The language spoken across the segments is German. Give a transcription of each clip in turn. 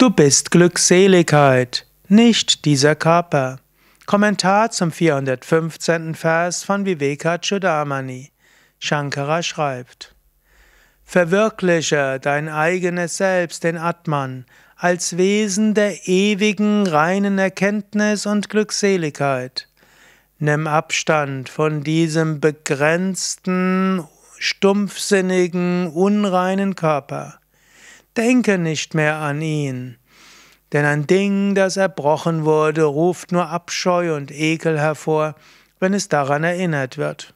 Du bist Glückseligkeit, nicht dieser Körper. Kommentar zum 415. Vers von Viveka Chudamani. Shankara schreibt: Verwirkliche dein eigenes Selbst, den Atman, als Wesen der ewigen, reinen Erkenntnis und Glückseligkeit. Nimm Abstand von diesem begrenzten, stumpfsinnigen, unreinen Körper. Denke nicht mehr an ihn. Denn ein Ding, das erbrochen wurde, ruft nur Abscheu und Ekel hervor, wenn es daran erinnert wird.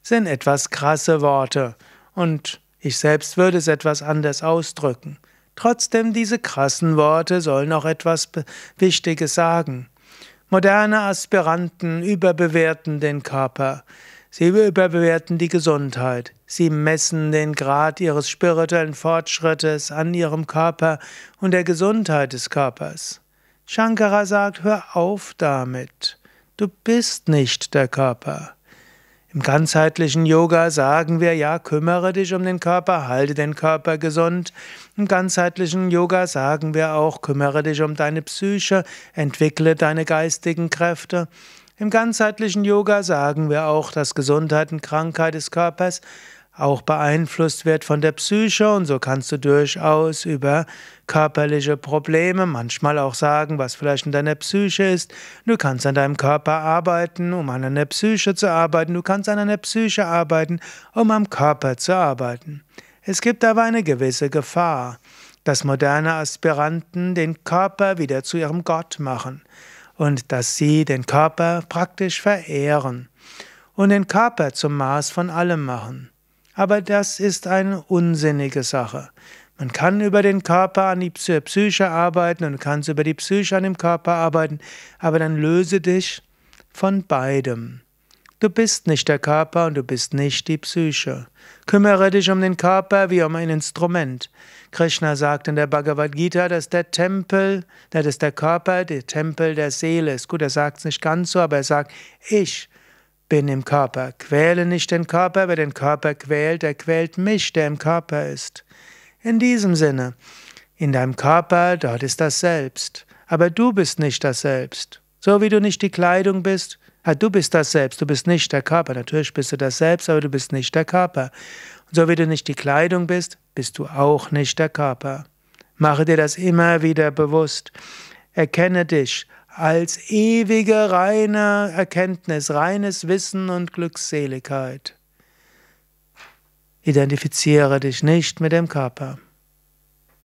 Sind etwas krasse Worte, und ich selbst würde es etwas anders ausdrücken. Trotzdem, diese krassen Worte sollen auch etwas Wichtiges sagen. Moderne Aspiranten überbewerten den Körper. Sie überbewerten die Gesundheit. Sie messen den Grad ihres spirituellen Fortschrittes an ihrem Körper und der Gesundheit des Körpers. Shankara sagt, hör auf damit. Du bist nicht der Körper. Im ganzheitlichen Yoga sagen wir, ja, kümmere dich um den Körper, halte den Körper gesund. Im ganzheitlichen Yoga sagen wir auch, kümmere dich um deine Psyche, entwickle deine geistigen Kräfte. Im ganzheitlichen Yoga sagen wir auch, dass Gesundheit und Krankheit des Körpers auch beeinflusst wird von der Psyche und so kannst du durchaus über körperliche Probleme manchmal auch sagen, was vielleicht in deiner Psyche ist. Du kannst an deinem Körper arbeiten, um an deiner Psyche zu arbeiten. Du kannst an deiner Psyche arbeiten, um am Körper zu arbeiten. Es gibt aber eine gewisse Gefahr, dass moderne Aspiranten den Körper wieder zu ihrem Gott machen und dass sie den Körper praktisch verehren und den Körper zum Maß von allem machen. Aber das ist eine unsinnige Sache. Man kann über den Körper an die Psyche arbeiten und kannst über die Psyche an dem Körper arbeiten, aber dann löse dich von beidem. Du bist nicht der Körper und du bist nicht die Psyche. Kümmere dich um den Körper wie um ein Instrument. Krishna sagt in der Bhagavad Gita, dass der Tempel, das ist der Körper, der Tempel der Seele ist. Gut, er sagt es nicht ganz so, aber er sagt, ich bin im Körper. Quäle nicht den Körper, wer den Körper quält, der quält mich, der im Körper ist. In diesem Sinne, in deinem Körper, dort ist das Selbst. Aber du bist nicht das Selbst. So wie du nicht die Kleidung bist, ja, du bist das Selbst, du bist nicht der Körper. Natürlich bist du das Selbst, aber du bist nicht der Körper. Und so wie du nicht die Kleidung bist, bist du auch nicht der Körper. Mache dir das immer wieder bewusst. Erkenne dich als ewige reine Erkenntnis, reines Wissen und Glückseligkeit. Identifiziere dich nicht mit dem Körper.